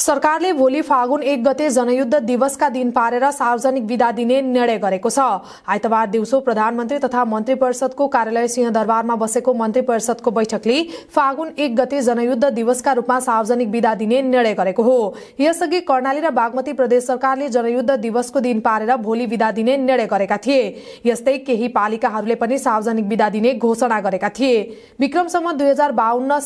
सरकारले भोलि फागुन एक गते जनयुद्ध दिवसका दिन पारेर सार्वजनिक विदा दिने निर्णय गरेको छ आइतबार दिउँसो प्रधानमन्त्री तथा मन्त्री परिषदको कार्यालय सिंहदरबारमा बसेको मन्त्री परिषदको बैठकले फागुन एक गते जनयुद्ध दिवसका रूपमा सार्वजनिक विदा दिने निर्णय गरेको हो यसअघि कर्णाली र बागमती प्रदेश सरकारले जनयुद्ध दिवसको दिन पारेर भोलि विदा दिने निर्णय गरेका थिए यस्तै केही पालिकाहरूले पनि सार्वजनिक विदा दिने घोषणा गरेका थिए विक्रमसम्म दुई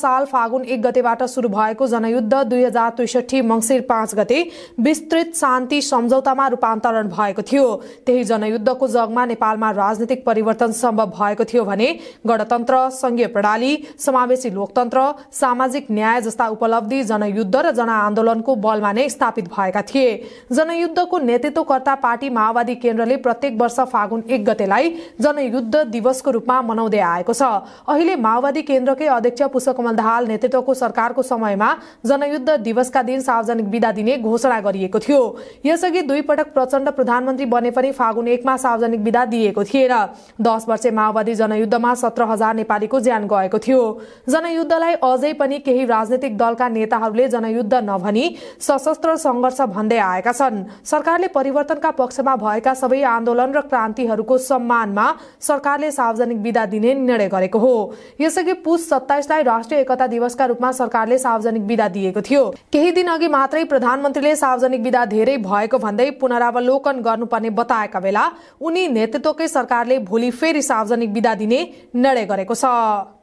साल फागुन एक गतेबाट शुरू भएको जनयुद्ध दुई मङ्सिर पाँच गते विस्तृत शान्ति सम्झौतामा रूपान्तरण भएको थियो त्यही जनयुद्धको जगमा नेपालमा राजनीतिक परिवर्तन सम्भव भएको थियो भने गणतन्त्र संघीय प्रणाली समावेशी लोकतन्त्र सामाजिक न्याय जस्ता उपलब्धि जनयुद्ध र जनआन्दोलनको बलमा नै स्थापित भएका थिए जनयुद्धको नेतृत्वकर्ता पार्टी माओवादी केन्द्रले प्रत्येक वर्ष फागुन एक गतेलाई जनयुद्ध दिवसको रूपमा मनाउँदै आएको छ अहिले माओवादी केन्द्रकै अध्यक्ष पुष्पकमल दाहाल नेतृत्वको सरकारको समयमा जनयुद्ध दिवसका दिन सार्वजनिक विदा दिने घोषणा गरिएको थियो यसअघि दुई पटक प्रचण्ड प्रधानमन्त्री बने पनि फागुन एकमा सार्वजनिक विदा दिएको थिएन दस वर्षे माओवादी जनयुद्धमा सत्र हजार नेपालीको ज्यान गएको थियो जनयुद्धलाई अझै पनि केही राजनैतिक दलका नेताहरूले जनयुद्ध नभनी सशस्त्र संघर्ष भन्दै आएका छन् सरकारले परिवर्तनका पक्षमा भएका सबै आन्दोलन र क्रान्तिहरूको सम्मानमा सरकारले सार्वजनिक विदा दिने निर्णय गरेको हो यसअघि पुस सत्ताइसलाई राष्ट्रिय एकता दिवसका रूपमा सरकारले सार्वजनिक विदा दिएको थियो केही दिन अघि मात्रै प्रधानमन्त्रीले सार्वजनिक विधा धेरै भएको भन्दै पुनरावलोकन गर्नुपर्ने बताएका बेला उनी नेतृत्वकै सरकारले भोलि फेरि सार्वजनिक विदा दिने निर्णय गरेको छ